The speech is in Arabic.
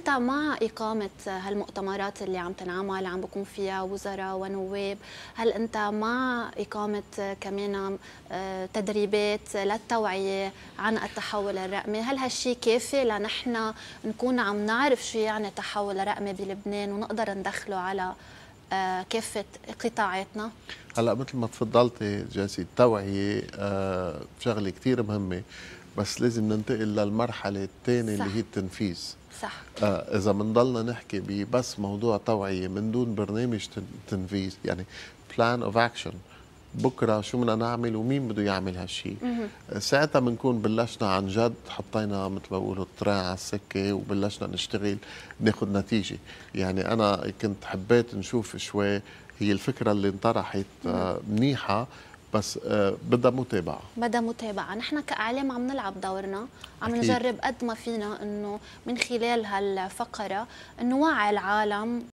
انت مع اقامه هالمؤتمرات اللي عم تنعمل عم بكون فيها وزراء ونواب هل انت مع اقامه كمان آه، تدريبات للتوعيه عن التحول الرقمي هل هالشيء كافي لنحن نكون عم نعرف شو يعني تحول رقمي بلبنان ونقدر ندخله على آه، كافه قطاعاتنا هلا مثل ما تفضلتي جاسي التوعيه آه، شغله كثير مهمه بس لازم ننتقل للمرحلة الثانية اللي هي التنفيذ صح آه إذا بنضلنا نحكي ببس موضوع توعية من دون برنامج تنفيذ يعني بلان اوف اكشن بكره شو بدنا نعمل ومين بده يعمل هالشيء آه، ساعتها بنكون بلشنا عن جد حطينا مثل ما بيقولوا على السكه وبلشنا نشتغل ناخذ نتيجه يعني انا كنت حبيت نشوف شوي هي الفكره اللي انطرحت آه، منيحه بس آه، بدها متابعه بدها متابعه نحن كاعلام عم نلعب دورنا عم نجرب قد ما فينا انه من خلال هالفقره نوعي العالم